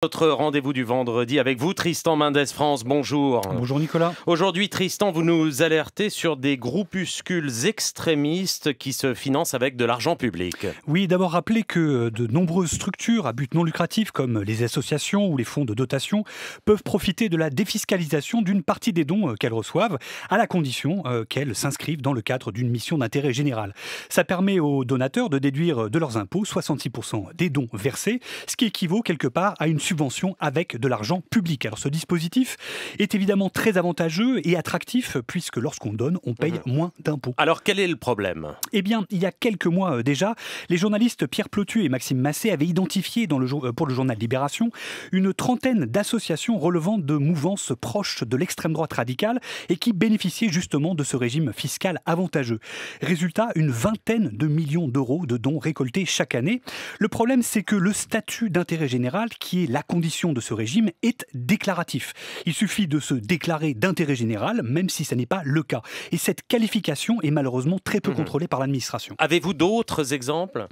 Notre rendez-vous du vendredi avec vous, Tristan Mendes France, bonjour. Bonjour Nicolas. Aujourd'hui, Tristan, vous nous alertez sur des groupuscules extrémistes qui se financent avec de l'argent public. Oui, d'abord rappeler que euh, de nombreuses structures à but non lucratif, comme les associations ou les fonds de dotation, peuvent profiter de la défiscalisation d'une partie des dons euh, qu'elles reçoivent, à la condition euh, qu'elles s'inscrivent dans le cadre d'une mission d'intérêt général. Ça permet aux donateurs de déduire de leurs impôts 66% des dons versés, ce qui équivaut quelque part à une subventions avec de l'argent public. Alors ce dispositif est évidemment très avantageux et attractif puisque lorsqu'on donne, on paye mhm. moins d'impôts. Alors quel est le problème Eh bien, il y a quelques mois euh, déjà, les journalistes Pierre Plotu et Maxime Massé avaient identifié dans le, euh, pour le journal Libération une trentaine d'associations relevant de mouvances proches de l'extrême droite radicale et qui bénéficiaient justement de ce régime fiscal avantageux. Résultat, une vingtaine de millions d'euros de dons récoltés chaque année. Le problème, c'est que le statut d'intérêt général, qui est la la condition de ce régime est déclaratif. Il suffit de se déclarer d'intérêt général, même si ce n'est pas le cas. Et cette qualification est malheureusement très peu mhm. contrôlée par l'administration. Avez-vous d'autres exemples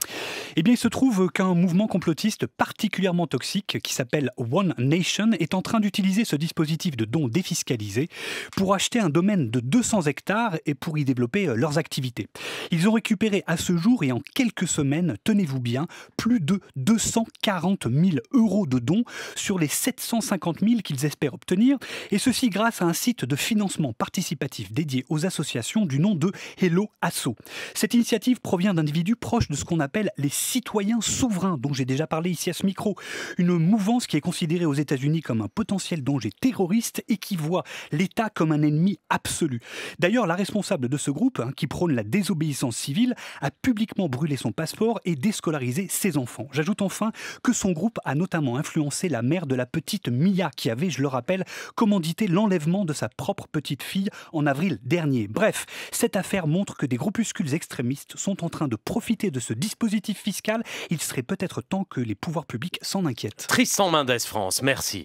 Eh bien, il se trouve qu'un mouvement complotiste particulièrement toxique, qui s'appelle One Nation, est en train d'utiliser ce dispositif de dons défiscalisés pour acheter un domaine de 200 hectares et pour y développer euh, leurs activités. Ils ont récupéré à ce jour et en quelques semaines, tenez-vous bien, plus de 240 000 euros de dons sur les 750 000 qu'ils espèrent obtenir, et ceci grâce à un site de financement participatif dédié aux associations du nom de Hello Asso. Cette initiative provient d'individus proches de ce qu'on appelle les citoyens souverains, dont j'ai déjà parlé ici à ce micro, une mouvance qui est considérée aux États-Unis comme un potentiel danger terroriste et qui voit l'État comme un ennemi absolu. D'ailleurs, la responsable de ce groupe, hein, qui prône la désobéissance civile, a publiquement brûlé son passeport et déscolarisé ses enfants. J'ajoute enfin que son groupe a notamment influencé la mère de la petite Mia qui avait, je le rappelle, commandité l'enlèvement de sa propre petite fille en avril dernier. Bref, cette affaire montre que des groupuscules extrémistes sont en train de profiter de ce dispositif fiscal. Il serait peut-être temps que les pouvoirs publics s'en inquiètent. Tristan Mendes France, merci.